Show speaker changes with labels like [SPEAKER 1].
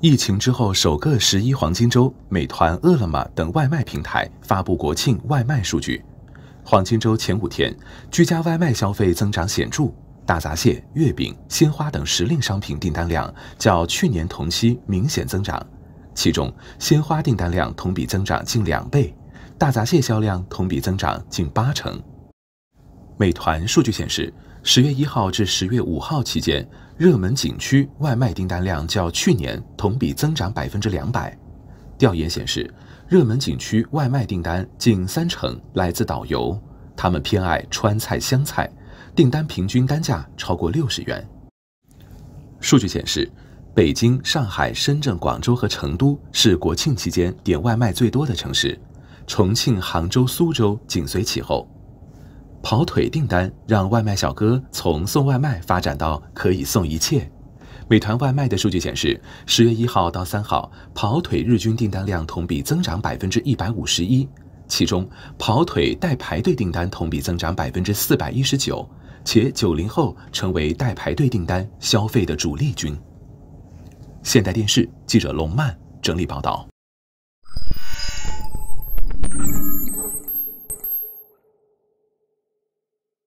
[SPEAKER 1] 疫情之后首个十一黄金周，美团、饿了么等外卖平台发布国庆外卖数据。黄金周前五天，居家外卖消费增长显著，大闸蟹、月饼、鲜花等时令商品订单量较去年同期明显增长，其中鲜花订单量同比增长近两倍，大闸蟹销量同比增长近八成。美团数据显示。十月一号至十月五号期间，热门景区外卖订单量较去年同比增长百分之两百。调研显示，热门景区外卖订单近三成来自导游，他们偏爱川菜、湘菜，订单平均单价超过六十元。数据显示，北京、上海、深圳、广州和成都是国庆期间点外卖最多的城市，重庆、杭州、苏州紧随其后。跑腿订单让外卖小哥从送外卖发展到可以送一切。美团外卖的数据显示，十月一号到三号，跑腿日均订单量同比增长百分之一百五十一，其中跑腿代排队订单同比增长百分之四百一十九，且九零后成为代排队订单消费的主力军。现代电视记者龙曼整理报道。